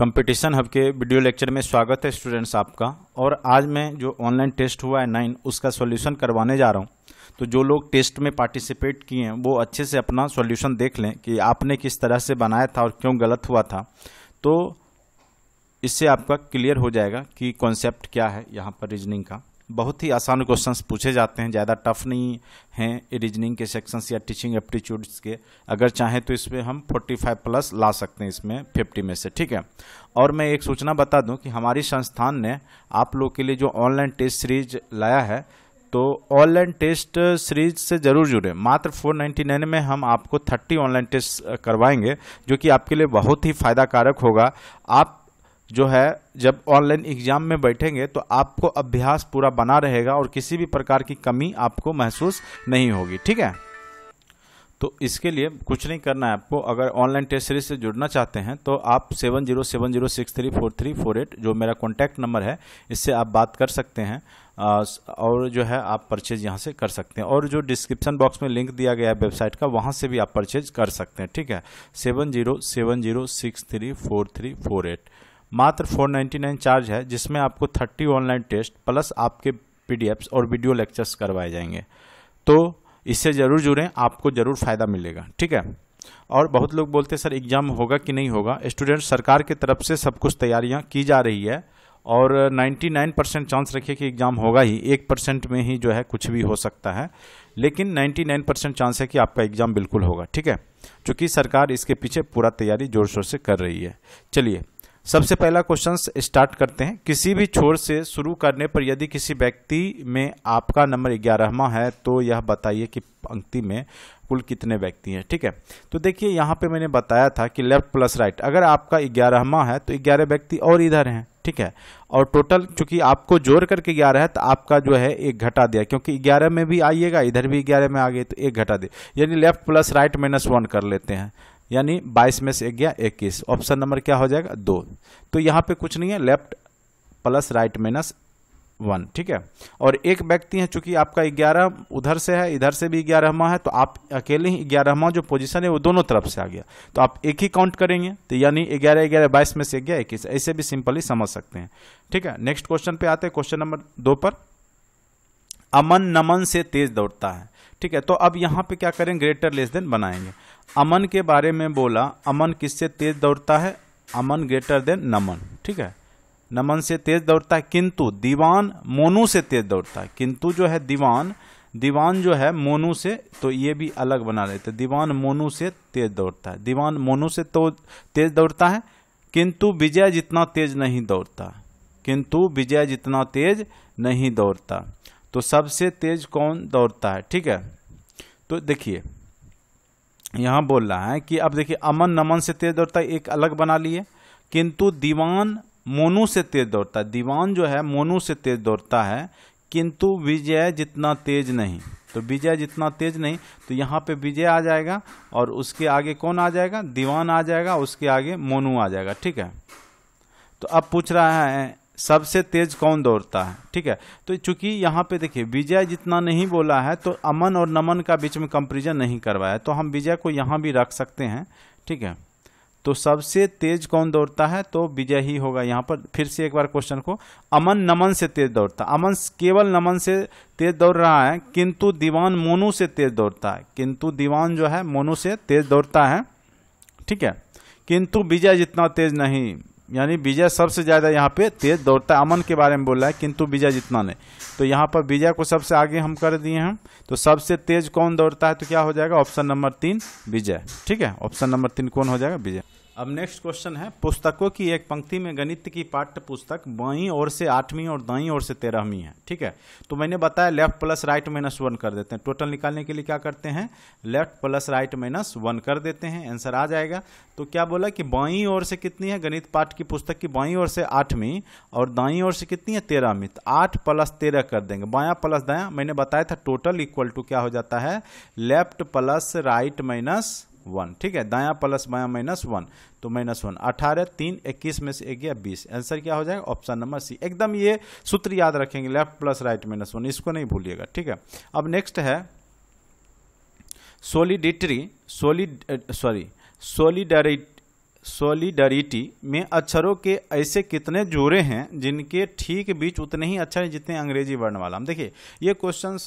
competition hub के video lecture में स्वागत है स्टूडेंट्स आपका और आज मैं जो ऑनलाइन टेस्ट हुआ है नाइन उसका सॉल्यूशन करवाने जा रहा हूं तो जो लोग टेस्ट में पार्टिसिपेट किए हैं वो अच्छे से अपना सॉल्यूशन देख लें कि आपने किस तरह से बनाया था और क्यों गलत हुआ था तो इससे आपका क्लियर हो जाएगा कि कॉन्सेप्ट क्या है यहाँ पर रीजनिंग का बहुत ही आसान क्वेश्चंस पूछे जाते हैं ज़्यादा टफ नहीं हैं रीजनिंग के सेक्शंस या टीचिंग एप्टीट्यूड्स के अगर चाहें तो इसमें हम 45 प्लस ला सकते हैं इसमें 50 में से ठीक है और मैं एक सूचना बता दूं कि हमारी संस्थान ने आप लोग के लिए जो ऑनलाइन टेस्ट सीरीज लाया है तो ऑनलाइन टेस्ट सीरीज से ज़रूर जुड़े मात्र 499 में हम आपको 30 ऑनलाइन टेस्ट करवाएंगे जो कि आपके लिए बहुत ही फ़ायदा कारक होगा आप जो है जब ऑनलाइन एग्जाम में बैठेंगे तो आपको अभ्यास पूरा बना रहेगा और किसी भी प्रकार की कमी आपको महसूस नहीं होगी ठीक है तो इसके लिए कुछ नहीं करना है आपको अगर ऑनलाइन टेस्ट सीरीज से जुड़ना चाहते हैं तो आप seven zero seven zero six three four three four eight जो मेरा कॉन्टैक्ट नंबर है इससे आप बात कर सकते हैं और जो है आप परचेज यहाँ से कर सकते हैं और जो डिस्क्रिप्शन बॉक्स में लिंक दिया गया है वेबसाइट का वहां से भी आप परचेज कर सकते हैं ठीक है seven zero seven zero six three four three four eight मात्र 499 चार्ज है जिसमें आपको 30 ऑनलाइन टेस्ट प्लस आपके पी और वीडियो लेक्चर्स करवाए जाएंगे तो इससे ज़रूर जुड़ें आपको ज़रूर फ़ायदा मिलेगा ठीक है और बहुत लोग बोलते हैं सर एग्ज़ाम होगा कि नहीं होगा स्टूडेंट सरकार की तरफ से सब कुछ तैयारियाँ की जा रही है और 99 परसेंट चांस रखिए कि एग्ज़ाम होगा ही एक परसेंट में ही जो है कुछ भी हो सकता है लेकिन 99 परसेंट चांस है कि आपका एग्ज़ाम बिल्कुल होगा ठीक है क्योंकि सरकार इसके पीछे पूरा तैयारी ज़ोर शोर से कर रही है चलिए सबसे पहला क्वेश्चन स्टार्ट करते हैं किसी भी छोर से शुरू करने पर यदि किसी व्यक्ति में आपका नंबर ग्यारहवा है तो यह बताइए कि पंक्ति में कुल कितने व्यक्ति हैं ठीक है तो देखिए यहाँ पे मैंने बताया था कि लेफ्ट प्लस राइट अगर आपका ग्यारहवा है तो ग्यारह व्यक्ति और इधर हैं ठीक है और टोटल चूंकि आपको जोड़ करके ग्यारह है तो आपका जो है एक घटा दिया क्योंकि ग्यारह में भी आइएगा इधर भी ग्यारह में आ गए तो एक घटा दे यानी left plus right minus one कर लेते हैं यानी बाईस में से गया इक्कीस ऑप्शन नंबर क्या हो जाएगा दो तो यहाँ पे कुछ नहीं है left plus right minus one ठीक है और एक व्यक्ति है चूंकि आपका ग्यारह उधर से है इधर से भी ग्यारहवा है तो आप अकेले ही ग्यारहवा जो पोजीशन है वो दोनों तरफ से आ गया तो आप एक ही काउंट करेंगे तो यानी ग्यारह ग्यारह बाईस में से गया इक्कीस ऐसे भी सिंपली समझ सकते हैं ठीक है नेक्स्ट क्वेश्चन पे आते हैं क्वेश्चन नंबर दो पर अमन नमन से तेज दौड़ता है ठीक है तो अब यहां पे क्या करें ग्रेटर लेस देन बनाएंगे अमन के बारे में बोला अमन किससे तेज दौड़ता है अमन ग्रेटर देन नमन ठीक है नमन से तेज दौड़ता है किंतु दीवान मोनू से तेज दौड़ता है किंतु जो है दीवान दीवान जो है मोनू से तो ये भी अलग बना लेते दीवान मोनू से तेज दौड़ता है दीवान मोनू से तो तेज दौड़ता है किंतु विजय जितना तेज नहीं दौड़ता किंतु विजय जितना तेज नहीं दौड़ता तो सबसे तेज कौन दौड़ता है ठीक है तो देखिए यहाँ बोल रहा है कि अब देखिए अमन नमन से तेज दौड़ता है एक अलग बना लिए किंतु दीवान मोनू से तेज दौड़ता है दीवान जो है मोनू से तेज दौड़ता है किंतु विजय जितना तेज नहीं तो विजय जितना तेज नहीं तो यहाँ पे विजय आ जाएगा और उसके आगे कौन आ जाएगा दीवान आ जाएगा उसके आगे मोनू आ जाएगा ठीक है तो अब पूछ रहा है सबसे तेज कौन दौड़ता है ठीक है तो चूंकि यहाँ पे देखिए विजय जितना नहीं बोला है तो अमन और नमन का बीच में कंपेरिजन नहीं करवाया तो हम विजय को यहाँ भी रख सकते हैं ठीक है तो सबसे तेज कौन दौड़ता है तो विजय ही होगा यहाँ पर फिर से एक बार क्वेश्चन को अमन नमन से तेज दौड़ता अमन केवल नमन से तेज दौड़ रहा है किंतु दीवान मोनू से तेज दौड़ता है किंतु दीवान जो है मोनू से तेज दौड़ता है ठीक है किंतु विजय जितना तेज नहीं यानी विजय सबसे ज़्यादा यहाँ पे तेज दौड़ता है अमन के बारे में बोला है किंतु विजय जितना नहीं तो यहाँ पर विजय को सबसे आगे हम कर दिए हैं तो सबसे तेज कौन दौड़ता है तो क्या हो जाएगा ऑप्शन नंबर तीन विजय ठीक है ऑप्शन नंबर तीन कौन हो जाएगा विजय अब नेक्स्ट क्वेश्चन है पुस्तकों की एक पंक्ति में गणित की पाठ्य पुस्तक बाई और से आठवीं और दाई और से तेरहवीं है ठीक है तो मैंने बताया left plus right minus one कर देते हैं टोटल निकालने के लिए क्या करते हैं left plus right minus one कर देते हैं आंसर आ जाएगा तो क्या बोला कि बाई और से कितनी है गणित पाठ की पुस्तक की बाई और से आठवीं और दाई और से कितनी है तेरहवीं तो आठ प्लस तेरह कर देंगे बाया प्लस दाया मैंने बताया था टोटल इक्वल टू क्या हो जाता है left plus right minus one ठीक है दाया प्लस बाया माइनस वन तो माइनस वन अठारह तीन इक्कीस में से एक या बीस आंसर क्या हो जाएगा ऑप्शन नंबर सी एकदम ये सूत्र याद रखेंगे left plus right minus one इसको नहीं भूलिएगा ठीक है अब नेक्स्ट है solidarity solid sorry solidarity solidarity में अक्षरों के ऐसे कितने जोड़े हैं जिनके ठीक बीच उतने ही अक्षर हैं जितने अंग्रेजी वर्णमाला हम देखिए ये क्वेश्चन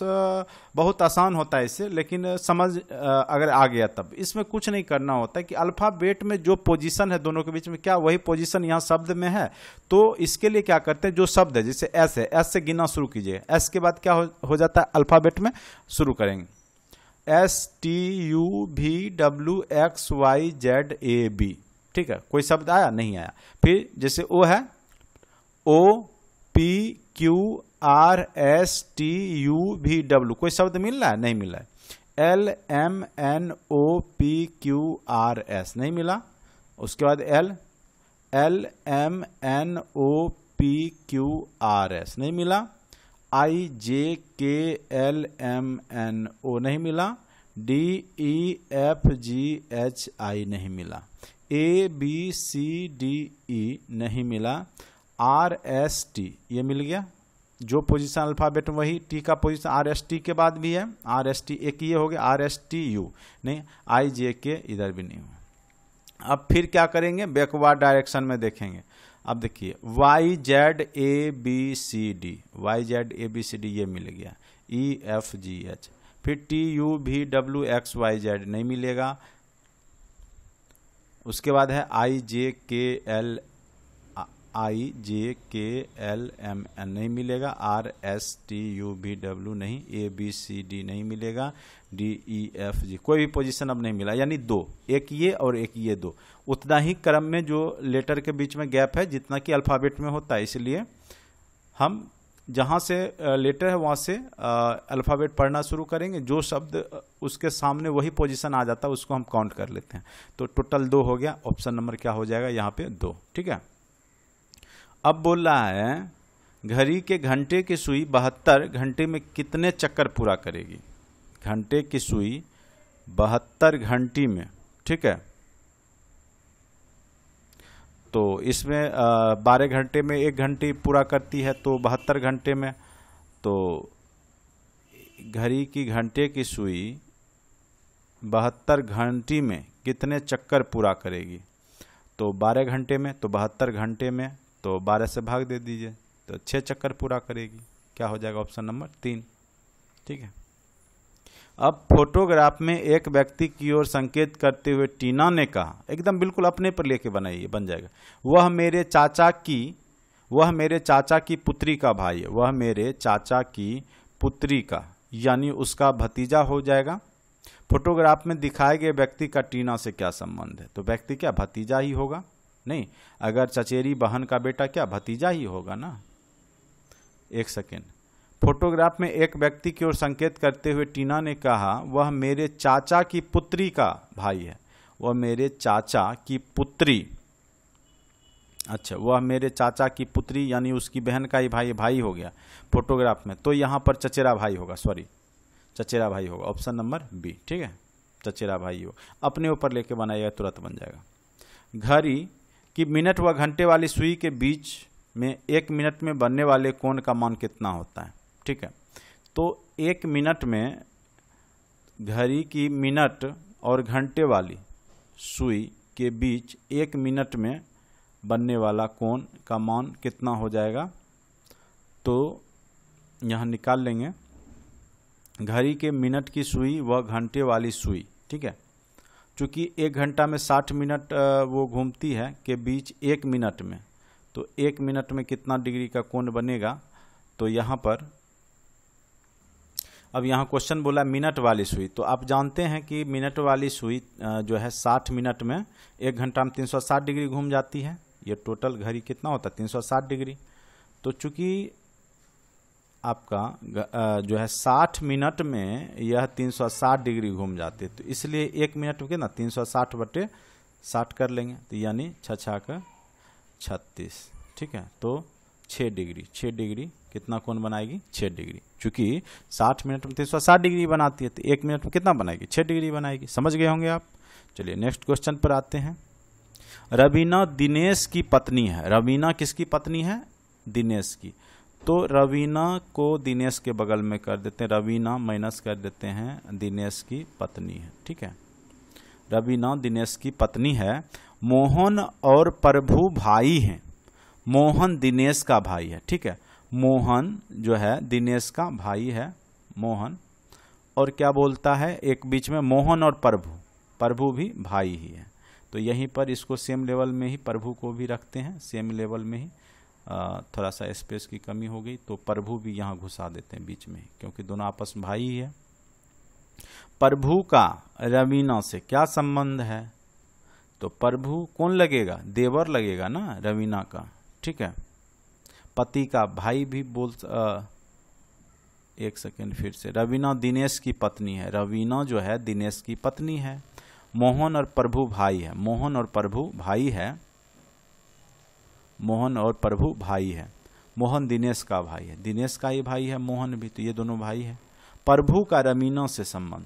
बहुत आसान होता है इससे लेकिन समझ अगर आ गया तब इसमें कुछ नहीं करना होता है कि अल्फ़ाबेट में जो पोजीशन है दोनों के बीच में क्या वही पोजीशन यहाँ शब्द में है तो इसके लिए क्या करते हैं जो शब्द है जैसे एस है एस से गिनना शुरू कीजिए एस के बाद क्या हो, हो जाता है अल्फ़ाबेट में शुरू करेंगे S T U V W X Y Z A B ठीक है कोई शब्द आया नहीं आया फिर जैसे ओ है O P Q R S T U V W कोई शब्द मिल रहा है नहीं मिला है L M N O P Q R S नहीं मिला उसके बाद L L M N O P Q R S नहीं मिला आई जे के एल एम एन ओ नहीं मिला D E F G H I नहीं मिला ए बी सी डी ई नहीं मिला आर एस टी ये मिल गया जो पोजीशन अल्फ़ाबेट में वही टी का पोजीशन आर एस टी के बाद भी है आर एस टी एक ये हो गया आर एस टी यू नहीं आई जे के इधर भी नहीं हुआ अब फिर क्या करेंगे बैकवर्ड डायरेक्शन में देखेंगे अब देखिए Y Z A B C D Y Z A B C D ये मिल गया ई एफ जी एच फिर T U V W X Y Z नहीं मिलेगा उसके बाद है आई जे के एल आई जे के एल एम एन नहीं मिलेगा R S T U V W नहीं ए बी सी डी नहीं मिलेगा डी ई एफ जी कोई भी पोजीशन अब नहीं मिला यानी दो एक ये और एक ये दो उतना ही क्रम में जो लेटर के बीच में गैप है जितना कि अल्फ़ाबेट में होता है इसलिए हम जहाँ से लेटर है वहाँ से अल्फ़ाबेट पढ़ना शुरू करेंगे जो शब्द उसके सामने वही पोजीशन आ जाता है उसको हम काउंट कर लेते हैं तो टोटल दो हो गया ऑप्शन नंबर क्या हो जाएगा यहाँ पे दो ठीक है अब बोल रहा है घड़ी के घंटे की सुई बहत्तर घंटे में कितने चक्कर पूरा करेगी घंटे की सुई बहत्तर घंटी में ठीक है तो इसमें बारह घंटे में एक घंटे पूरा करती है तो बहत्तर घंटे में तो घड़ी की घंटे की सुई बहत्तर घंटी में कितने चक्कर पूरा करेगी तो बारह घंटे में तो बहत्तर घंटे में तो बारह से भाग दे दीजिए तो छः चक्कर पूरा करेगी क्या हो जाएगा ऑप्शन नंबर तीन ठीक है अब फोटोग्राफ में एक व्यक्ति की ओर संकेत करते हुए टीना ने कहा एकदम बिल्कुल अपने पर लेके बनाइए बन जाएगा वह मेरे चाचा की वह मेरे चाचा की पुत्री का भाई है वह मेरे चाचा की पुत्री का यानी उसका भतीजा हो जाएगा फोटोग्राफ में दिखाए गए व्यक्ति का टीना से क्या संबंध है तो व्यक्ति क्या भतीजा ही होगा नहीं अगर चचेरी बहन का बेटा क्या भतीजा ही होगा ना एक सेकेंड फोटोग्राफ में एक व्यक्ति की ओर संकेत करते हुए टीना ने कहा वह मेरे चाचा की पुत्री का भाई है वह मेरे चाचा की पुत्री अच्छा वह मेरे चाचा की पुत्री यानी उसकी बहन का ही भाई भाई हो गया फोटोग्राफ में तो यहाँ पर चचेरा भाई होगा सॉरी चचेरा भाई होगा ऑप्शन नंबर बी ठीक है चचेरा भाई हो अपने ऊपर लेके बनाएगा तुरंत बन जाएगा घड़ी की मिनट व घंटे वाली सुई के बीच में एक मिनट में बनने वाले कोण का मान कितना होता है ठीक है तो एक मिनट में घड़ी की मिनट और घंटे वाली सुई के बीच एक मिनट में बनने वाला कोण का मान कितना हो जाएगा तो यहाँ निकाल लेंगे घड़ी के मिनट की सुई व घंटे वाली सुई ठीक है चूँकि एक घंटा में साठ मिनट वो घूमती है के बीच एक मिनट में तो एक मिनट में कितना डिग्री का कोण बनेगा तो यहाँ पर अब यहाँ क्वेश्चन बोला मिनट वाली सुई तो आप जानते हैं कि मिनट वाली सुई जो है साठ मिनट में एक घंटा में तीन सौ साठ डिग्री घूम जाती है ये टोटल घड़ी कितना होता है तीन सौ साठ डिग्री तो चूंकि आपका जो है साठ मिनट में यह तीन सौ साठ डिग्री घूम जाती है तो इसलिए एक मिनट के ना तीन सौ साठ बटे साठ कर लेंगे तो यानी छः का छत्तीस ठीक है तो छः डिग्री छः डिग्री कितना कोण बनाएगी छः डिग्री चूंकि साठ मिनट में तीन सौ साठ डिग्री बनाती है तो एक मिनट में कितना बनाएगी छः डिग्री बनाएगी समझ गए होंगे आप चलिए नेक्स्ट क्वेश्चन पर आते हैं रवीना दिनेश की पत्नी है रवीना किसकी पत्नी है दिनेश की तो रवीना को दिनेश के बगल में कर देते हैं रवीना माइनस कर देते हैं दिनेश की पत्नी है ठीक है रवीना दिनेश की पत्नी है मोहन और प्रभु भाई हैं मोहन दिनेश का भाई है ठीक है मोहन जो है दिनेश का भाई है मोहन और क्या बोलता है एक बीच में मोहन और प्रभु प्रभु भी भाई ही है तो यहीं पर इसको सेम लेवल में ही प्रभु को भी रखते हैं सेम लेवल में ही थोड़ा सा स्पेस की कमी हो गई तो प्रभु भी यहाँ घुसा देते हैं बीच में क्योंकि दोनों आपस में भाई ही है प्रभु का रवीना से क्या संबंध है तो प्रभु कौन लगेगा देवर लगेगा ना रवीना का ठीक है पति का भाई भी बोल आ, एक सेकेंड फिर से रवीना दिनेश की पत्नी है रवीना जो है दिनेश की पत्नी है मोहन और प्रभु भाई है मोहन और प्रभु भाई है मोहन और प्रभु भाई है मोहन दिनेश का भाई है दिनेश का ही भाई है मोहन भी तो ये दोनों भाई है प्रभु का रवीना से संबंध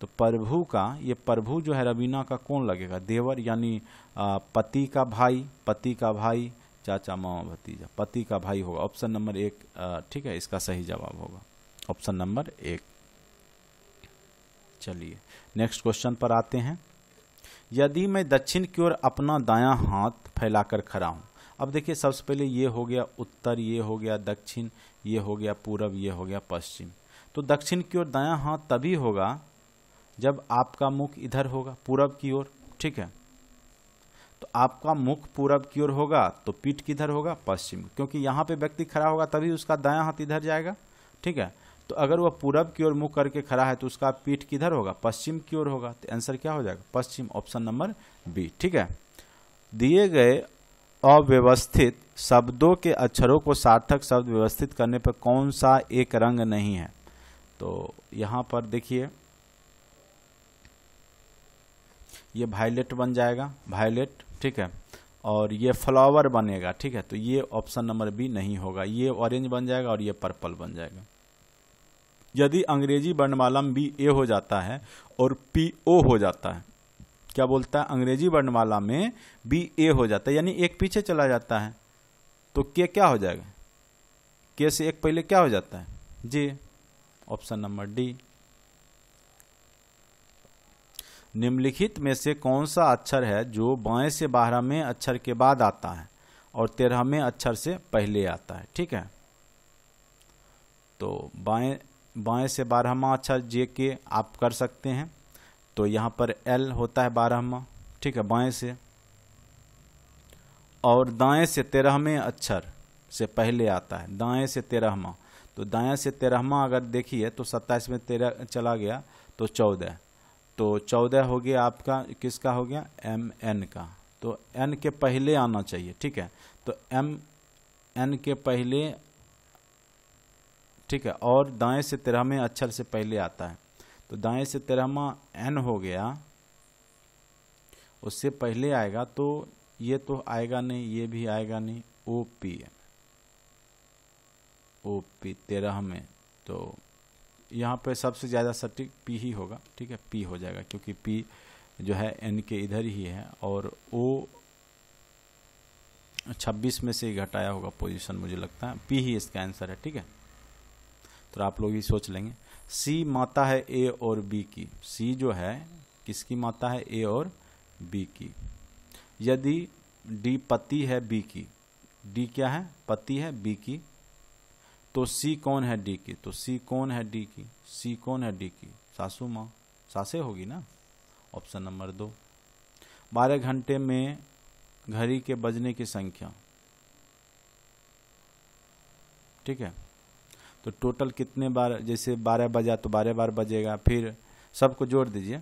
तो प्रभु का ये प्रभु जो है रवीना का कौन लगेगा देवर यानी पति का भाई पति का भाई चाचा मामा भतीजा पति का भाई होगा ऑप्शन नंबर एक ठीक है इसका सही जवाब होगा ऑप्शन नंबर एक चलिए नेक्स्ट क्वेश्चन पर आते हैं यदि मैं दक्षिण की ओर अपना दायां हाथ फैलाकर खड़ा हूं अब देखिए सबसे पहले ये हो गया उत्तर ये हो गया दक्षिण ये हो गया पूरब ये हो गया पश्चिम तो दक्षिण की ओर दायां हाथ तभी होगा जब आपका मुख इधर होगा पूरब की ओर ठीक है तो आपका मुख पूरब की ओर होगा तो पीठ किधर होगा पश्चिम क्योंकि यहाँ पे व्यक्ति खड़ा होगा तभी उसका दायां हाथ इधर जाएगा ठीक है तो अगर वह पूरब की ओर मुख करके खड़ा है तो उसका पीठ किधर होगा पश्चिम की ओर होगा तो आंसर क्या हो जाएगा पश्चिम ऑप्शन नंबर बी ठीक है दिए गए अव्यवस्थित शब्दों के अक्षरों को सार्थक शब्द व्यवस्थित करने पर कौन सा एक रंग नहीं है तो यहाँ पर देखिए ये वायलेट बन जाएगा वायलेट ठीक है और ये फ्लावर बनेगा ठीक है तो ये ऑप्शन नंबर बी नहीं होगा ये ऑरेंज बन जाएगा और ये पर्पल बन जाएगा यदि अंग्रेजी वर्णमाला में बी ए हो जाता है और पी ओ हो जाता है क्या बोलता है अंग्रेजी वर्णमाला में बी ए हो जाता है यानी एक पीछे चला जाता है तो के क्या हो जाएगा के से एक पहले क्या हो जाता है जी ऑप्शन नंबर डी निम्नलिखित में से कौन सा अक्षर है जो बाएं से बारहवें अक्षर के बाद आता है और तेरहवें अक्षर से पहले आता है ठीक है तो बाएं बाएं से बारहवा अक्षर जे के आप कर सकते हैं तो यहाँ पर एल होता है बारहवा ठीक है बाएं से और दाएं से तेरहवें अक्षर से पहले आता है दाएं से तेरहवा तो दाएं से तेरहवा अगर देखिए तो सत्ताईस में तेरह चला गया तो चौदह तो चौदह हो गया आपका किसका हो गया एम एन का तो एन के पहले आना चाहिए ठीक है तो एम एन के पहले ठीक है और दाएं से तेरहवें अक्षर से पहले आता है तो दाएं से तेरहवा एन हो गया उससे पहले आएगा तो ये तो आएगा नहीं ये भी आएगा नहीं ओ पी ओ पी तेरह में तो यहाँ पे सबसे ज़्यादा सटीक पी ही होगा ठीक है पी हो जाएगा क्योंकि पी जो है एन के इधर ही है और ओ 26 में से ही घटाया होगा पोजीशन मुझे लगता है पी ही इसका आंसर है ठीक है तो आप लोग ये सोच लेंगे सी माता है ए और बी की सी जो है किसकी माता है ए और बी की यदि डी पति है बी की डी क्या है पति है बी की तो सी कौन है डी की तो सी कौन है डी की सी कौन है डी की सासू माँ सासे होगी ना ऑप्शन नंबर दो बारह घंटे में घड़ी के बजने की संख्या ठीक है तो टोटल कितने बार जैसे बारह बजा तो बारह बार बजेगा फिर सबको जोड़ दीजिए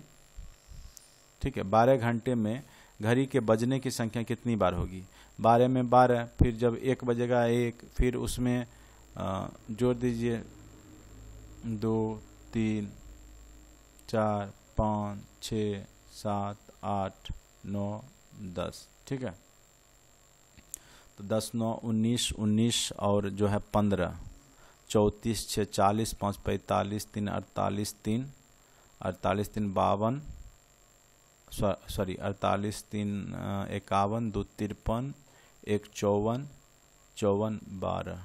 ठीक है बारह घंटे में घड़ी के बजने की संख्या कितनी बार होगी बारह में बारह फिर जब एक बजेगा एक फिर उसमें जोड़ दीजिए दो तीन चार पाँच छ सात आठ नौ दस ठीक है तो दस नौ उन्नीस उन्नीस और जो है पंद्रह चौंतीस छः चालीस पाँच पैंतालीस तीन अड़तालीस तीन अड़तालीस तीन बावन सॉरी अड़तालीस तीन इक्यावन दो तिरपन एक चौवन चौवन बारह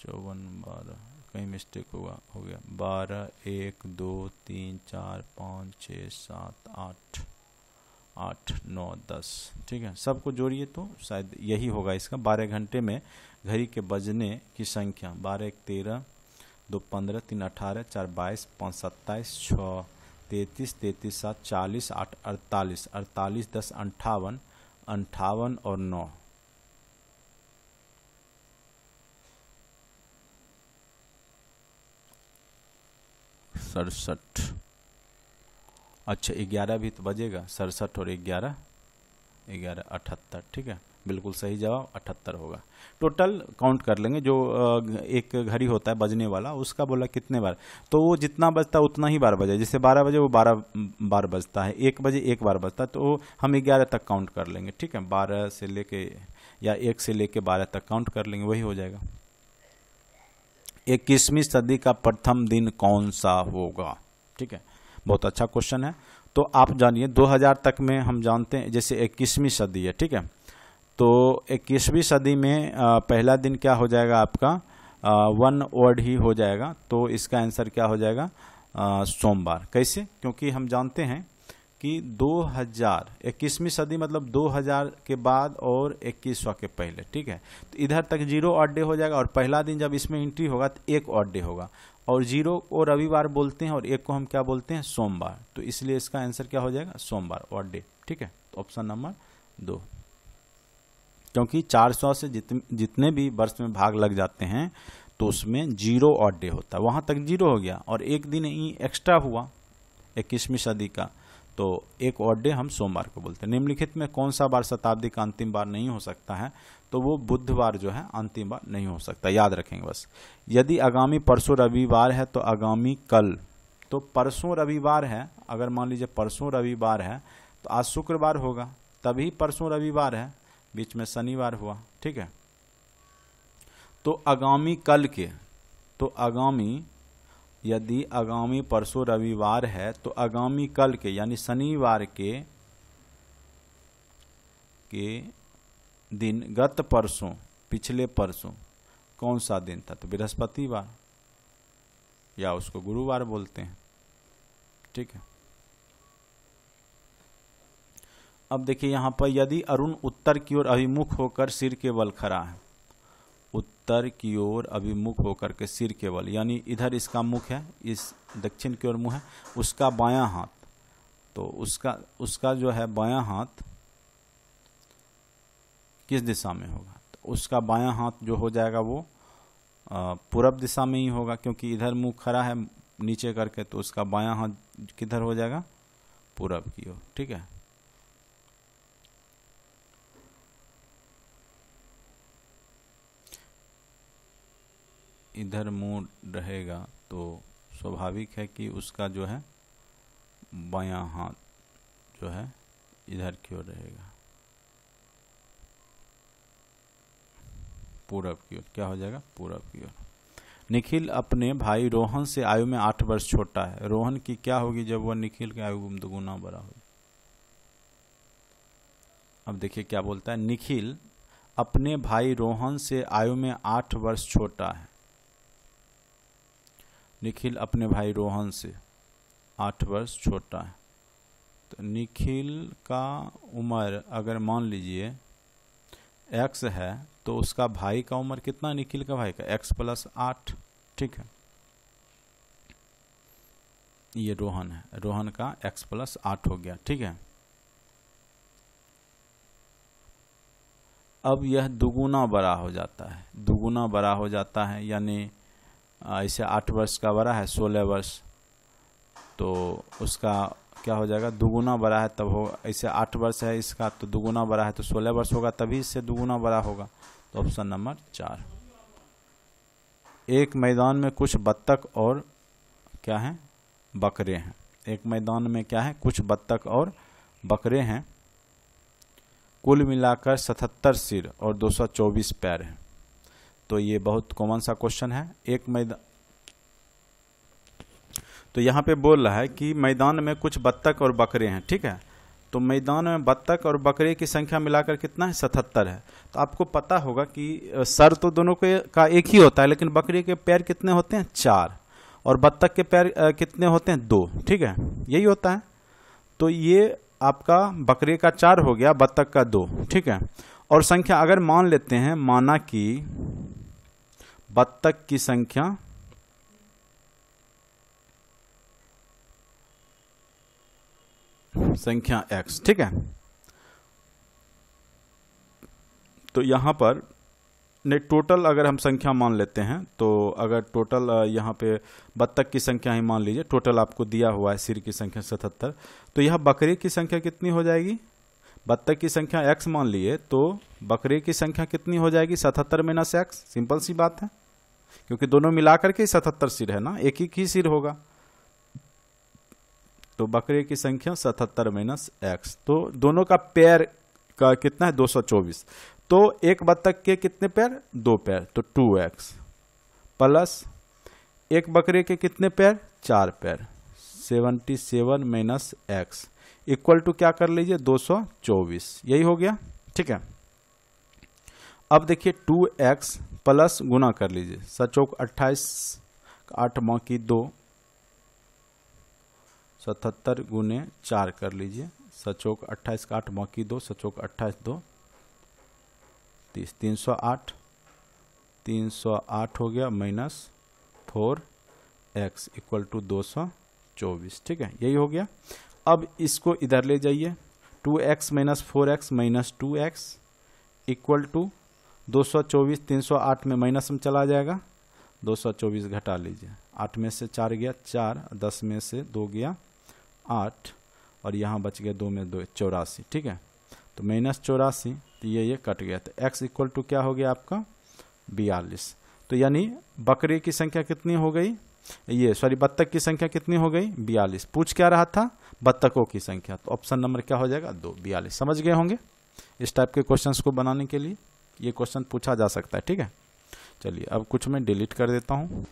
चौवन बारह कहीं मिस्टेक हुआ हो गया बारह एक दो तीन चार पाँच छः सात आठ आठ नौ दस ठीक है सबको जोड़िए तो शायद यही होगा इसका बारह घंटे में घड़ी के बजने की संख्या बारह एक तेरह दो पंद्रह तीन अठारह चार बाईस पाँच सत्ताईस छः तैंतीस तैंतीस सात चालीस आठ अड़तालीस अड़तालीस दस अंठावन अंठावन और नौ सड़सठ अच्छा ग्यारह भी तो बजेगा सड़सठ और ग्यारह ग्यारह अठहत्तर ठीक है बिल्कुल सही जवाब अठहत्तर होगा टोटल काउंट कर लेंगे जो एक घड़ी होता है बजने वाला उसका बोला कितने बार तो वो जितना बजता है उतना ही बार बजे जैसे बारह बजे वो बारह बार बजता है एक बजे एक बार बजता है तो हम ग्यारह तक काउंट कर लेंगे ठीक है बारह से लेके या एक से लेके बारह तक काउंट कर लेंगे वही हो जाएगा इक्कीसवीं सदी का प्रथम दिन कौन सा होगा ठीक है बहुत अच्छा क्वेश्चन है तो आप जानिए 2000 तक में हम जानते हैं जैसे इक्कीसवीं सदी है ठीक है तो इक्कीसवीं सदी में पहला दिन क्या हो जाएगा आपका वन वर्ड ही हो जाएगा तो इसका आंसर क्या हो जाएगा सोमवार कैसे क्योंकि हम जानते हैं कि इक्कीसवीं सदी मतलब 2000 के बाद और 2100 के पहले ठीक है तो इधर तक जीरो ऑड डे हो जाएगा और पहला दिन जब इसमें एंट्री होगा तो एक ऑड डे होगा और जीरो को रविवार बोलते हैं और एक को हम क्या बोलते हैं सोमवार तो इसलिए इसका आंसर क्या हो जाएगा सोमवार ऑड डे ठीक है तो ऑप्शन नंबर दो क्योंकि 400 से जितने जितने भी वर्ष में भाग लग जाते हैं तो उसमें जीरो ऑड डे होता है वहाँ तक जीरो हो गया और एक दिन एक्स्ट्रा हुआ इक्कीसवीं सदी का तो एक और डे हम सोमवार को बोलते हैं निम्नलिखित में कौन सा बार शताब्दी का अंतिम बार नहीं हो सकता है तो वो बुधवार जो है अंतिम बार नहीं हो सकता याद रखेंगे बस यदि आगामी परसों रविवार है तो आगामी कल तो परसों रविवार है अगर मान लीजिए परसों रविवार है तो आज शुक्रवार होगा तभी परसों रविवार है बीच में शनिवार हुआ ठीक है तो आगामी कल के तो आगामी यदि आगामी परसों रविवार है तो आगामी कल के यानी शनिवार के के दिन गत परसों पिछले परसों कौन सा दिन था तो बृहस्पतिवार या उसको गुरुवार बोलते हैं ठीक है अब देखिए यहाँ पर यदि अरुण उत्तर की ओर अभिमुख होकर सिर के बल खड़ा है उत्तर की ओर अभिमुख होकर के सिर के बल यानी इधर इसका मुख है इस दक्षिण की ओर मुँह है उसका बायां हाथ तो उसका उसका जो है बायां हाथ किस दिशा में होगा तो उसका बायां हाथ जो हो जाएगा वो पूरब दिशा में ही होगा क्योंकि इधर मुँह खड़ा है नीचे करके तो उसका बायां हाथ किधर हो जाएगा पूरब की ओर ठीक है इधर मुंह रहेगा तो स्वाभाविक है कि उसका जो है बायां हाथ जो है इधर की ओर रहेगा पूरब की ओर क्या हो जाएगा पूरब की ओर निखिल अपने भाई रोहन से आयु में आठ वर्ष छोटा है रोहन की क्या होगी जब वह निखिल की आयु दुगुना बड़ा होगी अब देखिए क्या बोलता है निखिल अपने भाई रोहन से आयु में आठ वर्ष छोटा है निखिल अपने भाई रोहन से आठ वर्ष छोटा है तो निखिल का उम्र अगर मान लीजिए एक्स है तो उसका भाई का उम्र कितना निखिल का भाई का एक्स प्लस आठ ठीक है ये रोहन है रोहन का एक्स प्लस आठ हो गया ठीक है अब यह दुगुना बड़ा हो जाता है दुगुना बड़ा हो जाता है यानी इसे आठ वर्ष का बड़ा है सोलह वर्ष तो उसका क्या हो जाएगा दुगुना बड़ा है तब होगा ऐसे आठ वर्ष है इसका तो दुगुना बड़ा है तो सोलह वर्ष होगा तभी इससे दुगुना बड़ा होगा तो ऑप्शन नंबर चार एक मैदान में कुछ बत्तख और क्या हैं बकरे हैं एक मैदान में क्या है कुछ बत्तख और बकरे हैं कुल मिलाकर सतहत्तर सिर और 224 पैर हैं तो ये बहुत कॉमन सा क्वेश्चन है एक मैदान तो यहाँ पे बोल रहा है कि मैदान में कुछ बत्तख और बकरे हैं ठीक है तो मैदान में बत्तख और बकरे की संख्या मिलाकर कितना है सतहत्तर है तो आपको पता होगा कि सर तो दोनों के का एक ही होता है लेकिन बकरे के पैर कितने होते हैं चार और बत्तख के पैर कितने होते हैं दो ठीक है यही होता है तो ये आपका बकरे का चार हो गया बत्तख का दो ठीक है और संख्या अगर मान लेते हैं माना कि बत्तख की संख्या संख्या x ठीक है तो यहां पर ने टोटल अगर हम संख्या मान लेते हैं तो अगर टोटल यहाँ पे बत्तख की संख्या ही मान लीजिए टोटल आपको दिया हुआ है सिर की संख्या सतहत्तर तो यह बकरे की संख्या कितनी हो जाएगी बत्तख की संख्या एक्स मान लिए तो बकरे की संख्या कितनी हो जाएगी सतहत्तर माइनस एक्स सिंपल सी बात है क्योंकि दोनों मिला करके सतहत्तर सिर है ना एक एक ही सिर होगा तो बकरे की संख्या सतहत्तर माइनस एक्स तो दोनों का पैर का कितना है 224 तो एक बत्तख के कितने पैर दो पैर तो टू एक्स प्लस एक बकरे के कितने पैर चार पैर seventy seven minus X equal to क्या कर लीजिए 224 यही हो गया ठीक है अब देखिए टू एक्स प्लस गुना कर लीजिए सचौक अट्ठाईस आठ माँ की दो सतहत्तर गुने चार कर लीजिए सचौक अट्ठाईस का आठ मौकी दो सचौक अट्ठाईस दो तीस तीन सौ आठ तीन सौ आठ हो गया minus four X equal to दो सौ चौबीस ठीक है यही हो गया अब इसको इधर ले जाइए two X minus four X minus two X equal to 224 में माइनस में चला जाएगा 224 घटा लीजिए आठ में से चार गया चार दस में से दो गया आठ और यहाँ बच गया दो में दो चौरासी ठीक है तो माइनस चौरासी तो ये ये कट गया तो एक्स इक्वल टू क्या हो गया आपका बयालीस तो यानी बकरी की संख्या कितनी हो गई ये सॉरी बत्तख की संख्या कितनी हो गई बयालीस पूछ क्या रहा था बत्तखों की संख्या तो ऑप्शन नंबर क्या हो जाएगा दो बयालीस समझ गए होंगे इस टाइप के क्वेश्चंस को बनाने के लिए ये क्वेश्चन पूछा जा सकता है ठीक है चलिए अब कुछ मैं डिलीट कर देता हूँ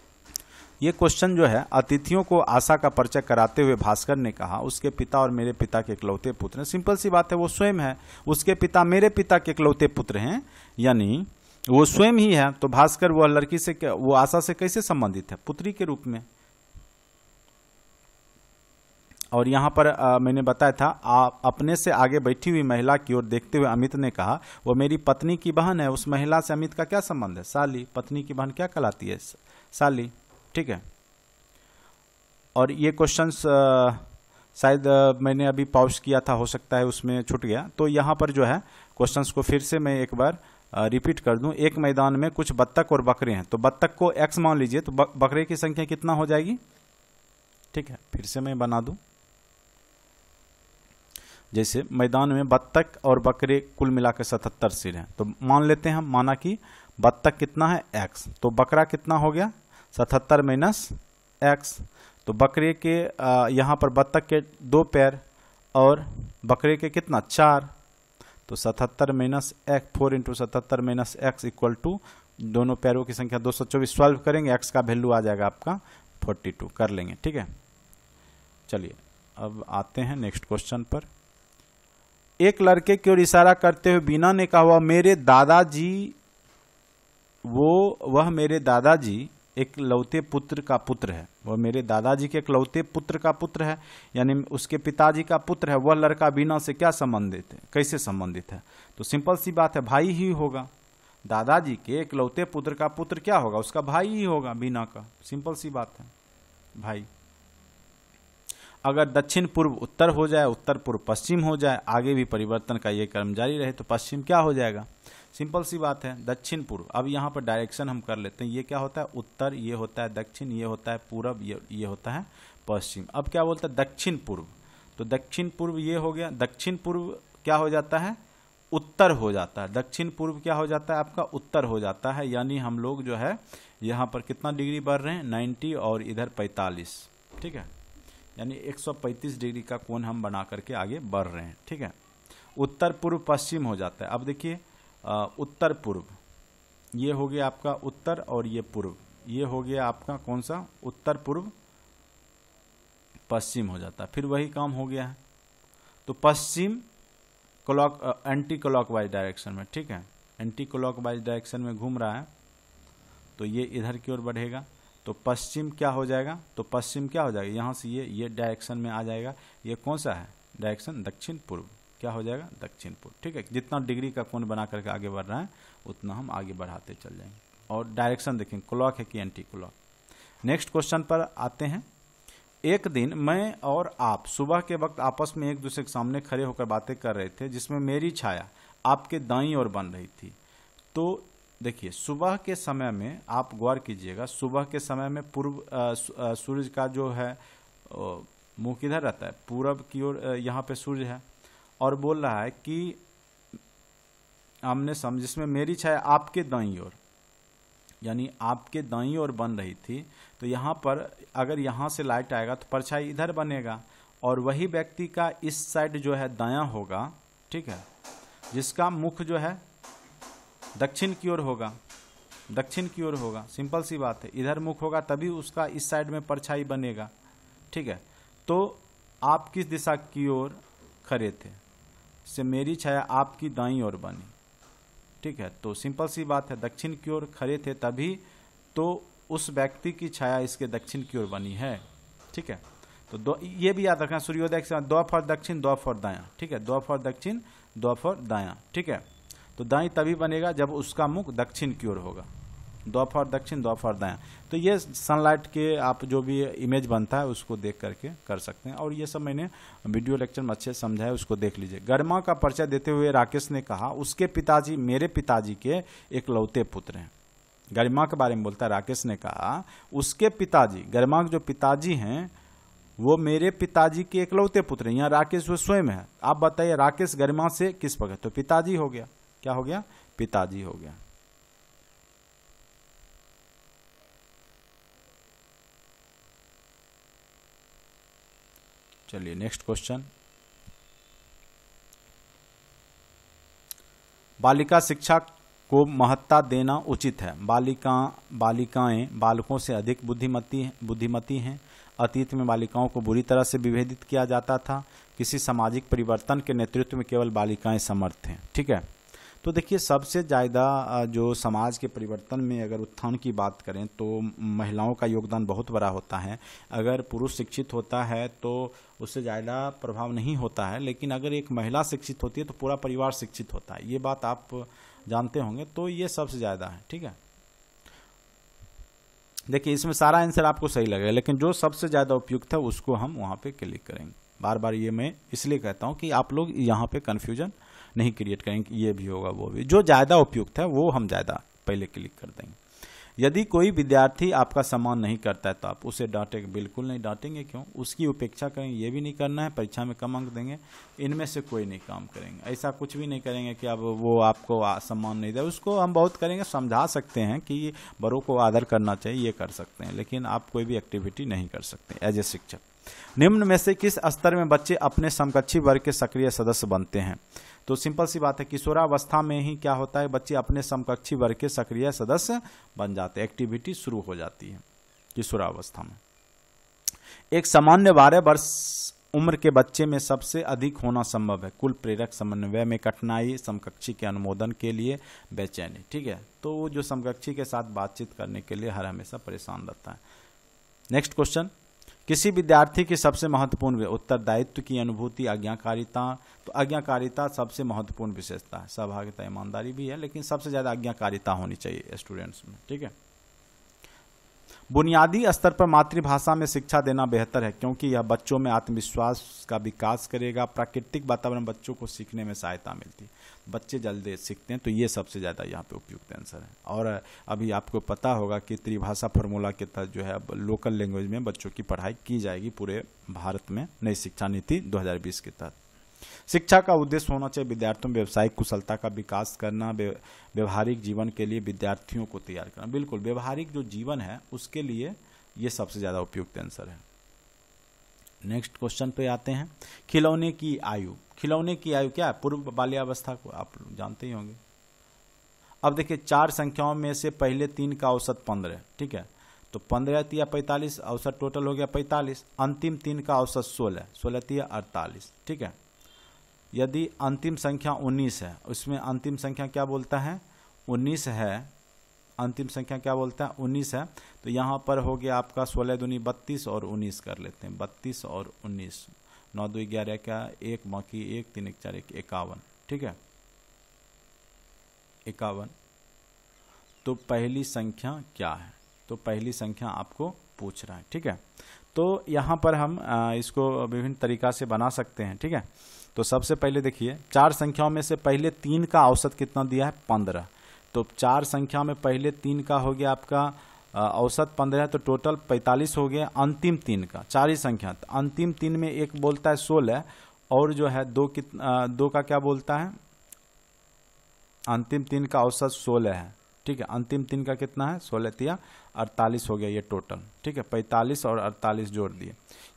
ये क्वेश्चन जो है अतिथियों को आशा का परिचय कराते हुए भास्कर ने कहा उसके पिता और मेरे पिता के इकलौते पुत्र हैं सिंपल सी बात है वो स्वयं है उसके पिता मेरे पिता के इकलौते पुत्र हैं यानी वो स्वयं ही है तो भास्कर वह लड़की से वो आशा से कैसे संबंधित है पुत्री के रूप में और यहाँ पर आ, मैंने बताया था आ, अपने से आगे बैठी हुई महिला की ओर देखते हुए अमित ने कहा वो मेरी पत्नी की बहन है उस महिला से अमित का क्या संबंध है साली पत्नी की बहन क्या कहलाती है साली ठीक है और ये क्वेश्चन शायद मैंने अभी पॉज किया था हो सकता है उसमें छूट गया तो यहाँ पर जो है क्वेश्चंस को फिर से मैं एक बार रिपीट कर दूं एक मैदान में कुछ बत्तख और बकरे हैं तो बत्तख को एक्स मान लीजिए तो बकरे की संख्या कितना हो जाएगी ठीक है फिर से मैं बना दूं जैसे मैदान में बत्तख और बकरे कुल मिलाकर सतहत्तर सिर हैं तो मान लेते हैं हम माना कि बत्तख कितना है एक्स तो बकरा कितना हो गया सतहत्तर माइनस एक्स तो बकरे के यहाँ पर बत्तख के दो पैर और बकरे के कितना चार तो सतहत्तर माइनस एक्स फोर इंटू सतहत्तर माइनस एक्स इक्वल टू दोनों पैरों की संख्या दो सौ चौबीस सॉल्व करेंगे एक्स का वैल्यू आ जाएगा आपका फोर्टी टू कर लेंगे ठीक है चलिए अब आते हैं नेक्स्ट क्वेश्चन पर एक लड़के की ओर इशारा करते हुए बीना ने कहा हुआ मेरे दादाजी वो वह मेरे दादाजी एक लौते पुत्र का पुत्र है वह मेरे दादाजी के एक लौते पुत्र का पुत्र है यानी उसके पिताजी का पुत्र है वह लड़का बीना से क्या संबंधित है कैसे संबंधित है तो सिंपल सी बात है भाई ही होगा दादाजी के एक लौते पुत्र का पुत्र क्या होगा उसका भाई ही होगा बीना का सिंपल सी बात है भाई अगर दक्षिण पूर्व उत्तर हो जाए उत्तर पूर्व पश्चिम हो जाए आगे भी परिवर्तन का ये क्रम जारी रहे तो पश्चिम क्या हो जाएगा सिंपल सी बात है दक्षिण पूर्व अब यहाँ पर डायरेक्शन हम कर लेते हैं ये क्या होता है उत्तर ये होता है दक्षिण ये होता है पूर्व ये ये होता है पश्चिम अब क्या बोलता है दक्षिण पूर्व तो दक्षिण पूर्व ये हो गया दक्षिण पूर्व क्या हो जाता है उत्तर हो जाता है दक्षिण पूर्व क्या हो जाता है आपका उत्तर हो जाता है यानी हम लोग जो है यहाँ पर कितना डिग्री बढ़ रहे हैं 90 और इधर 45 ठीक है यानी 135 डिग्री का कोण हम बना करके आगे बढ़ रहे हैं ठीक है उत्तर पूर्व पश्चिम हो जाता है अब देखिए उत्तर पूर्व ये हो गया आपका उत्तर और ये पूर्व ये हो गया आपका कौन सा उत्तर पूर्व पश्चिम हो जाता है फिर वही काम हो गया है तो पश्चिम clock anticlockwise direction में ठीक है एंटी क्लॉक वाइज डायरेक्शन में घूम रहा है तो ये इधर की ओर बढ़ेगा तो पश्चिम क्या हो जाएगा तो पश्चिम क्या हो जाएगा यहाँ से ये ये डायरेक्शन में आ जाएगा ये कौन सा है डायरेक्शन दक्षिण पूर्व क्या हो जाएगा दक्षिण पूर्व ठीक है जितना डिग्री का कोण बना करके आगे बढ़ रहा है उतना हम आगे बढ़ाते चल जाएंगे और डायरेक्शन देखें क्लॉक है कि एंटी क्लॉक नेक्स्ट क्वेश्चन पर आते हैं एक दिन मैं और आप सुबह के वक्त आपस में एक दूसरे के सामने खड़े होकर बातें कर रहे थे जिसमें मेरी छाया आपके दाई और बन रही थी तो देखिए सुबह के समय में आप गौर कीजिएगा सुबह के समय में पूर्व सूर्य का जो है मुंह किधर रहता है पूरब की ओर यहाँ पे सूर्य है और बोल रहा है कि हमने समझ जिसमें मेरी छाया आपके दाई ओर यानी आपके दाई ओर बन रही थी तो यहाँ पर अगर यहाँ से लाइट आएगा तो परछाई इधर बनेगा और वही व्यक्ति का इस साइड जो है दाया होगा ठीक है जिसका मुख जो है दक्षिण की ओर होगा दक्षिण की ओर होगा सिंपल सी बात है इधर मुख होगा तभी उसका इस साइड में परछाई बनेगा ठीक है तो आप किस दिशा की ओर खड़े थे से मेरी छाया आपकी दाई ओर बनी ठीक है तो सिंपल सी बात है दक्षिण की ओर खड़े थे तभी तो उस व्यक्ति की छाया इसके दक्षिण की ओर बनी है ठीक है तो दो ये भी याद रखना सूर्योदय के समय दो फॉर दक्षिण दो फॉर दाया ठीक है दो फॉर दक्षिण दो फॉर दाया ठीक है तो दाई तभी बनेगा जब उसका मुख दक्षिण की ओर होगा दो फॉर दक्षिण दो फॉर दाया तो ये सनलाइट के आप जो भी इमेज बनता है उसको देख करके कर सकते हैं और ये सब मैंने वीडियो लेक्चर में अच्छे समझाए उसको देख लीजिए गर्मा का परिचय देते हुए राकेश ने कहा उसके पिताजी मेरे पिताजी के एक लौते पुत्र हैं गरिमा के बारे में बोलता है राकेश ने कहा उसके पिताजी गरिमा के जो पिताजी हैं वो मेरे पिताजी के एकलौते पुत्र हैं यहाँ राकेश वो स्वयं है आप बताइए राकेश गरिमा से किस पकड़ तो पिताजी हो गया क्या हो गया पिताजी हो गया चलिए नेक्स्ट क्वेश्चन बालिका शिक्षा को महत्ता देना उचित है बालिका बालिकाएं बालकों से अधिक बुद्धिमती बुद्धिमती हैं अतीत में बालिकाओं को बुरी तरह से विभेदित किया जाता था किसी सामाजिक परिवर्तन के नेतृत्व में केवल बालिकाएं समर्थ हैं ठीक है तो देखिए सबसे ज़्यादा जो समाज के परिवर्तन में अगर उत्थान की बात करें तो महिलाओं का योगदान बहुत बड़ा होता है अगर पुरुष शिक्षित होता है तो उससे ज़्यादा प्रभाव नहीं होता है लेकिन अगर एक महिला शिक्षित होती है तो पूरा परिवार शिक्षित होता है ये बात आप जानते होंगे तो ये सबसे ज़्यादा है ठीक है देखिए इसमें सारा आंसर आपको सही लगेगा लेकिन जो सबसे ज़्यादा उपयुक्त है उसको हम वहाँ पे क्लिक करेंगे बार बार ये मैं इसलिए कहता हूँ कि आप लोग यहाँ पे कन्फ्यूजन नहीं क्रिएट करेंगे ये भी होगा वो भी जो ज़्यादा उपयुक्त है वो हम ज़्यादा पहले क्लिक कर देंगे यदि कोई विद्यार्थी आपका सम्मान नहीं करता है तो आप उसे डांटेंगे बिल्कुल नहीं डांटेंगे क्यों उसकी उपेक्षा करेंगे ये भी नहीं करना है परीक्षा में कम अंक देंगे इनमें से कोई नहीं काम करेंगे ऐसा कुछ भी नहीं करेंगे कि अब वो आपको सम्मान नहीं दे उसको हम बहुत करेंगे समझा सकते हैं कि बड़ों को आदर करना चाहिए ये कर सकते हैं लेकिन आप कोई भी एक्टिविटी नहीं कर सकते एज ए शिक्षक निम्न में से किस स्तर में बच्चे अपने समकक्षी वर्ग के सक्रिय सदस्य बनते हैं तो सिंपल सी बात है किशोरावस्था में ही क्या होता है बच्चे अपने समकक्षी वर्ग के सक्रिय सदस्य बन जाते हैं एक्टिविटी शुरू हो जाती है किशोरावस्था में एक सामान्य बारह वर्ष उम्र के बच्चे में सबसे अधिक होना संभव है कुल प्रेरक समन्वय में कठिनाई समकक्षी के अनुमोदन के लिए बेचैनी ठीक है तो वो जो समकक्षी के साथ बातचीत करने के लिए हर हमेशा परेशान रहता है नेक्स्ट क्वेश्चन किसी विद्यार्थी की सबसे महत्वपूर्ण उत्तरदायित्व की अनुभूति आज्ञाकारिता तो आज्ञाकारिता सबसे महत्वपूर्ण विशेषता है सहभागिता ईमानदारी भी है लेकिन सबसे ज़्यादा आज्ञाकारिता होनी चाहिए स्टूडेंट्स में ठीक है बुनियादी स्तर पर मातृभाषा में शिक्षा देना बेहतर है क्योंकि यह बच्चों में आत्मविश्वास का विकास करेगा प्राकृतिक वातावरण बच्चों को सीखने में सहायता मिलती है बच्चे जल्दी सीखते हैं तो ये सबसे ज़्यादा यहाँ पे उपयुक्त आंसर है और अभी आपको पता होगा कि त्रिभाषा फॉर्मूला के तहत जो है अब लोकल लैंग्वेज में बच्चों की पढ़ाई की जाएगी पूरे भारत में नई शिक्षा नीति दो के तहत शिक्षा का उद्देश्य होना चाहिए विद्यार्थियों में व्यवसायिक कुशलता का विकास करना व्यवहारिक जीवन के लिए विद्यार्थियों को तैयार करना बिल्कुल व्यवहारिक जो जीवन है उसके लिए ये सबसे ज़्यादा उपयुक्त आंसर है नेक्स्ट क्वेश्चन पे आते हैं खिलौने की आयु खिलौने की आयु क्या है पूर्व बाल्यावस्था को आप जानते ही होंगे अब देखिए चार संख्याओं में से पहले तीन का औसत पंद्रह ठीक है तो पंद्रह तिया पैंतालीस औसत टोटल हो गया पैंतालीस अंतिम तीन का औसत सोलह सोलह तिया अड़तालीस ठीक है यदि अंतिम संख्या 19 है उसमें अंतिम संख्या क्या बोलता है 19 है अंतिम संख्या क्या बोलता है 19 है तो यहाँ पर हो गया आपका सोलह दुनी बत्तीस और 19 कर लेते हैं बत्तीस और 19 नौ दो ग्यारह का एक बाकी एक तीन एक चार एक इक्यावन ठीक है इक्यावन तो पहली संख्या क्या है तो पहली संख्या आपको पूछ रहा है ठीक है तो यहाँ पर हम इसको विभिन्न तरीका से बना सकते हैं ठीक है तो सबसे पहले देखिए चार संख्याओं में से पहले तीन का औसत कितना दिया है पंद्रह तो चार संख्या में पहले तीन का हो गया आपका औसत पंद्रह तो टोटल पैंतालीस हो गया अंतिम तीन का चार ही संख्या तो अंतिम तीन में एक बोलता है सोलह और जो है दो कितना दो का क्या बोलता है अंतिम तीन का औसत सोलह है ठीक है अंतिम तीन का कितना है सोलह तिया अड़तालीस हो गया ये टोटल ठीक है पैंतालीस और अड़तालीस जोड़ दिए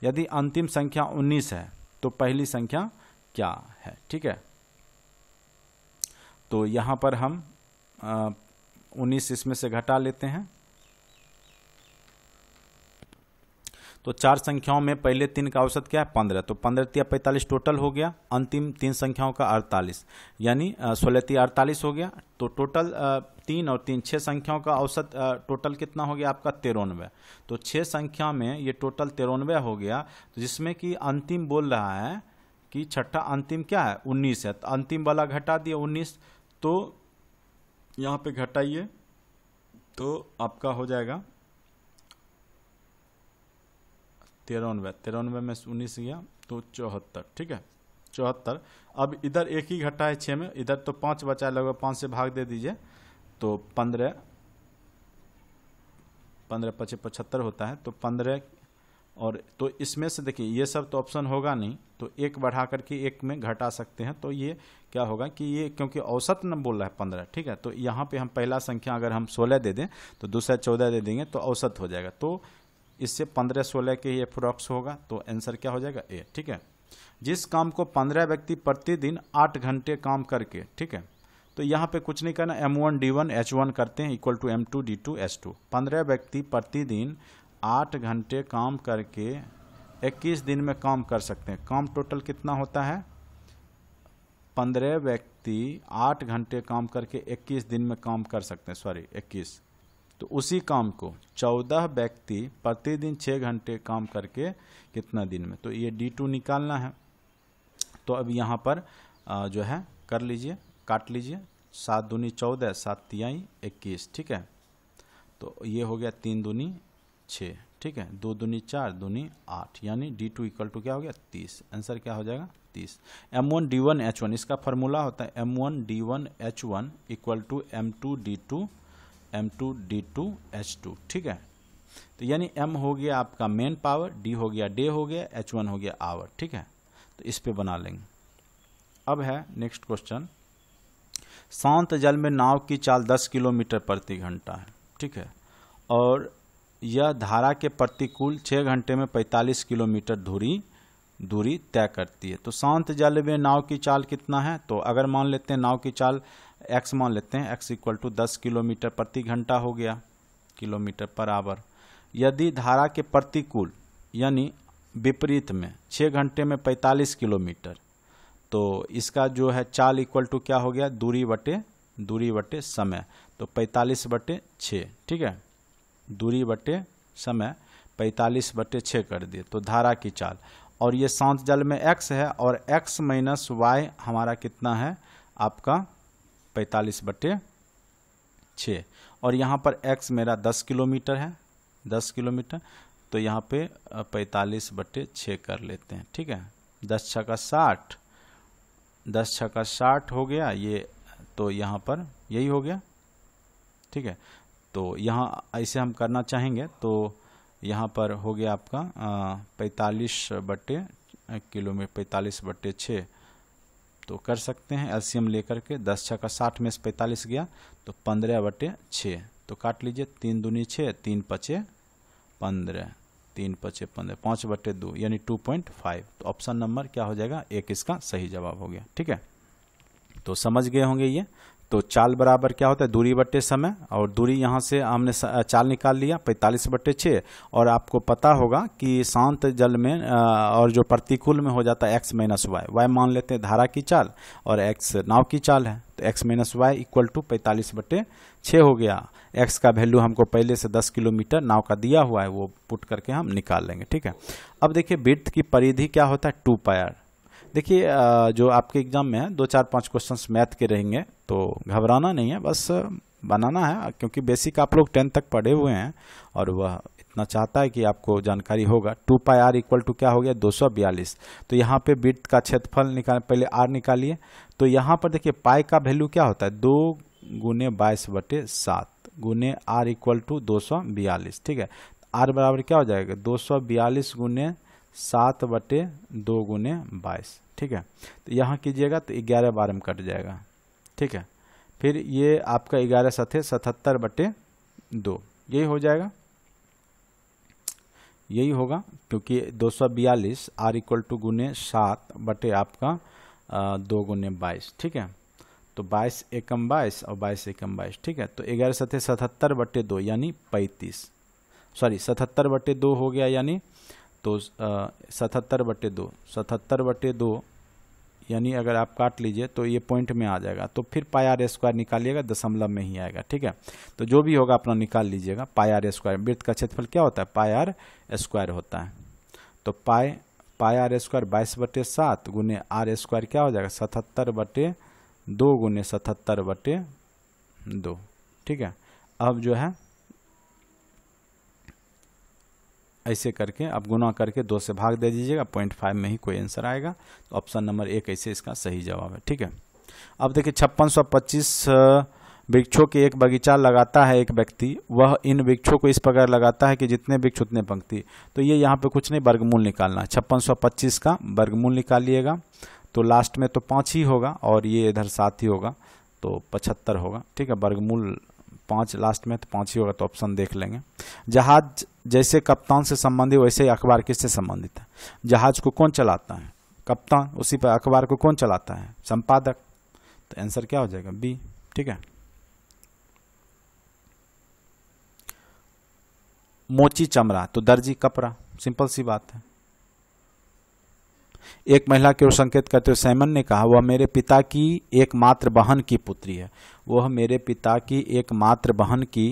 यदि अंतिम संख्या उन्नीस है तो पहली संख्या क्या है ठीक है तो यहां पर हम उन्नीस इसमें से घटा लेते हैं तो चार संख्याओं में पहले तीन का औसत क्या है पंद्रह तो पंद्रह तिया पैंतालीस टोटल हो गया अंतिम तीन संख्याओं का अड़तालीस यानी सोलह तिया अड़तालीस हो गया तो टोटल तीन और तीन छः संख्याओं का औसत टोटल कितना हो गया आपका तिरानवे तो छः संख्या में ये टोटल तिरानवे हो गया तो जिसमें कि अंतिम बोल रहा है कि छठा अंतिम क्या है उन्नीस है तो अंतिम वाला घटा दिया उन्नीस तो यहाँ पे घटाइए तो आपका हो जाएगा तिरानवे तिरानवे में उन्नीस गया तो चौहत्तर ठीक है चौहत्तर अब इधर एक ही घटा है छः में इधर तो पाँच बचा है लगभग पाँच से भाग दे दीजिए तो पंद्रह पंद्रह पच्चीस पचहत्तर होता है तो पंद्रह और तो इसमें से देखिए ये सब तो ऑप्शन होगा नहीं तो एक बढ़ा करके एक में घटा सकते हैं तो ये क्या होगा कि ये क्योंकि औसत न बोल रहा है पंद्रह ठीक है तो यहाँ पे हम पहला संख्या अगर हम सोलह दे दें तो दूसरा चौदह दे देंगे तो औसत हो जाएगा तो इससे पंद्रह सोलह के ये फ्रॉक्स होगा तो आंसर क्या हो जाएगा ए ठीक है जिस काम को पंद्रह व्यक्ति प्रतिदिन आठ घंटे काम करके ठीक है तो यहाँ पे कुछ नहीं करना M one D one H one करते हैं equal to M two D two H two पंद्रह व्यक्ति प्रतिदिन आठ घंटे काम करके 21 दिन में काम कर सकते हैं काम टोटल कितना होता है पंद्रह व्यक्ति आठ घंटे काम करके 21 दिन में काम कर सकते हैं सॉरी 21 तो उसी काम को 14 व्यक्ति प्रतिदिन 6 घंटे काम करके कितना दिन में तो ये डी टू निकालना है तो अब यहाँ पर जो है कर लीजिए काट लीजिए सात दूनी चौदह सात तिहाई इक्कीस ठीक है तो ये हो गया तीन दूनी छः ठीक है दो दूनी चार दूनी आठ यानी डी टू इक्वल टू क्या हो गया तीस आंसर क्या हो जाएगा तीस M one D one H one इसका फॉर्मूला होता है M one D one H one equal to M two D two M two D two H two ठीक है तो यानी एम हो गया आपका मेन पावर डी हो गया डे हो गया एच वन हो गया आवर ठीक है तो इस पर बना लेंगे अब है नेक्स्ट क्वेश्चन शांत जल में नाव की चाल दस किलोमीटर प्रति घंटा है ठीक है और यह धारा के प्रतिकूल छः घंटे में 45 किलोमीटर दूरी दूरी तय करती है तो शांत जल में नाव की चाल कितना है तो अगर मान लेते हैं नाव की चाल एक्स मान लेते हैं एक्स इक्वल टू दस किलोमीटर प्रति घंटा हो गया किलोमीटर पर आवर यदि धारा के प्रतिकूल यानी विपरीत में छः घंटे में 45 किलोमीटर तो इसका जो है चाल इक्वल टू क्या हो गया दूरी बटे दूरी बटे समय तो 45 बटे छः ठीक है दूरी बटे समय पैंतालीस बटे छः कर दिए तो धारा की चाल और ये सांत जल में एक्स है और एक्स माइनस वाई हमारा कितना है आपका पैंतालीस बटे छ और यहाँ पर एक्स मेरा दस किलोमीटर है दस किलोमीटर तो यहाँ पे पैंतालीस बटे छ कर लेते हैं ठीक है दस छः का साठ दस छः का साठ हो गया ये तो यहाँ पर यही हो गया ठीक है तो यहाँ ऐसे हम करना चाहेंगे तो यहाँ पर हो गया आपका पैंतालीस बट्टे किलोमीटर पैंतालीस बट्टे छः तो कर सकते हैं एलसीएम लेकर के दस छः का साठ में से पैंतालीस गया तो पंद्रह बटे छः तो काट लीजिए तीन दूनी छः तीन पचे पंद्रह तीन पचे पंद्रह पाँच बटे दो यानी टू पॉइंट फाइव तो ऑप्शन नंबर क्या हो जाएगा एक इसका सही जवाब हो गया ठीक है तो समझ गए होंगे ये तो चाल बराबर क्या होता है दूरी बट्टे समय और दूरी यहाँ से हमने चाल निकाल लिया पैंतालीस बट्टे छः और आपको पता होगा कि शांत जल में और जो प्रतिकूल में हो जाता है एक्स माइनस वाई वाई मान लेते हैं धारा की चाल और एक्स नाव की चाल है तो x minus y equal to पैंतालीस बट्टे छः हो गया एक्स का वैल्यू हमको पहले से दस किलोमीटर नाव का दिया हुआ है वो पुट करके हम निकाल लेंगे ठीक है अब देखिए बिर्थ की परिधि क्या होता है टू पायर देखिए जो आपके एग्जाम में है दो चार पांच क्वेश्चंस मैथ के रहेंगे तो घबराना नहीं है बस बनाना है क्योंकि बेसिक आप लोग टेंथ तक पढ़े हुए हैं और वह इतना चाहता है कि आपको जानकारी होगा two pi r equal to क्या हो गया दो सौ बयालीस तो यहाँ पे बिट का क्षेत्रफल निकाल पहले आर निकालिए तो यहाँ पर देखिए पाई का वैल्यू क्या होता है दो गुने बाईस बटे सात गुने आर इक्वल टू दो सौ बयालीस ठीक है आर बराबर क्या हो जाएगा दो सौ बयालीस गुने सात बटे दो गुने बाईस ठीक है तो यहाँ कीजिएगा तो ग्यारह बारह में कट जाएगा ठीक है फिर ये आपका ग्यारह सथे सतहत्तर बटे दो यही हो जाएगा यही होगा क्योंकि दो सौ बयालीस आर इक्वल टू गुने सात बटे आपका दो गुने बाईस ठीक है तो बाईस एकम बाईस और बाईस एकम बाईस ठीक है तो ग्यारह सतह सतहत्तर बटे दो यानी पैंतीस सॉरी सतहत्तर बटे दो हो गया यानी तो सतहत्तर बटे दो सतहत्तर बटे दो यानी अगर आप काट लीजिए तो ये पॉइंट में आ जाएगा तो फिर पाई आर स्क्वायर निकालिएगा दशमलव में ही आएगा ठीक है तो जो भी होगा अपना निकाल लीजिएगा पाई आर स्क्वायर वृत्त का क्षेत्रफल क्या होता है पाई आर स्क्वायर होता है तो पाए पाई आर स्क्वायर बाईस बटे सात गुने आर स्क्वायर क्या हो जाएगा सतहत्तर बटे दो गुने सतहत्तर बटे दो ठीक है अब जो है ऐसे करके आप गुना करके दो से भाग दे दीजिएगा पॉइंट फाइव में ही कोई आंसर आएगा तो ऑप्शन नंबर एक ऐसे इसका सही जवाब है ठीक है अब देखिए छप्पन सौ पच्चीस वृक्षों के एक बगीचा लगाता है एक व्यक्ति वह इन वृक्षों को इस प्रकार लगाता है कि जितने वृक्ष उतने पंक्ति तो ये यहाँ पे कुछ नहीं वर्गमूल निकालना है छप्पन सौ पच्चीस का वर्गमूल निकालिएगा तो लास्ट में तो पाँच ही होगा और ये इधर सात ही होगा तो पचहत्तर होगा ठीक है वर्गमूल पाँच लास्ट में तो पाँच ही होगा तो ऑप्शन देख लेंगे जहाज जैसे कप्तान से संबंधित वैसे ही अखबार किससे संबंधित है जहाज को कौन चलाता है कप्तान उसी पर अखबार को कौन चलाता है संपादक तो आंसर क्या हो जाएगा बी ठीक है मोची चमड़ा तो दर्जी कपड़ा सिंपल सी बात है एक महिला की ओर संकेत करते हुए सैमन ने कहा वह मेरे पिता की एकमात्र बहन की पुत्री है वह मेरे पिता की एकमात्र बहन की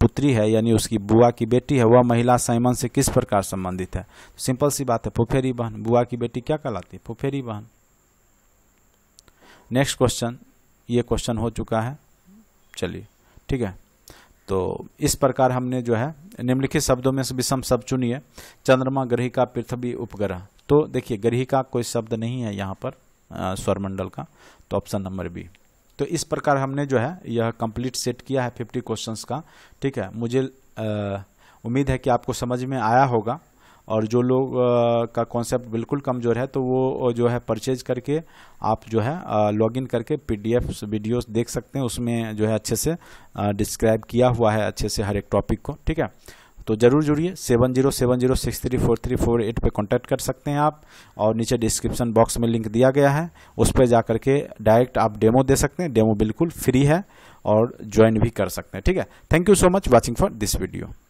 पुत्री है यानी उसकी बुआ की बेटी है वह महिला सैमन से किस प्रकार संबंधित है तो सिंपल सी बात है फुफेरी बहन बुआ की बेटी क्या कहलाती है फुफेरी बहन नेक्स्ट क्वेश्चन ये क्वेश्चन हो चुका है चलिए ठीक है तो इस प्रकार हमने जो है निम्नलिखित शब्दों में से विषम शब्द चुनिए चंद्रमा ग्रही का पृथ्वी उपग्रह तो देखिए गृह का कोई शब्द नहीं है यहाँ पर स्वरमंडल का तो ऑप्शन नंबर बी तो इस प्रकार हमने जो है यह कंप्लीट सेट किया है फिफ्टी क्वेश्चंस का ठीक है मुझे उम्मीद है कि आपको समझ में आया होगा और जो लोग का कॉन्सेप्ट बिल्कुल कमज़ोर है तो वो जो है परचेज करके आप जो है लॉगिन करके पीडीएफ वीडियोस देख सकते हैं उसमें जो है अच्छे से डिस्क्राइब किया हुआ है अच्छे से हर एक टॉपिक को ठीक है तो ज़रूर जुड़िए seven zero seven zero six three four three four eight पर कॉन्टैक्ट कर सकते हैं आप और नीचे डिस्क्रिप्शन बॉक्स में लिंक दिया गया है उस पर जा करके डायरेक्ट आप डेमो दे सकते हैं डेमो बिल्कुल फ्री है और ज्वाइन भी कर सकते हैं ठीक है thank you so much watching for this video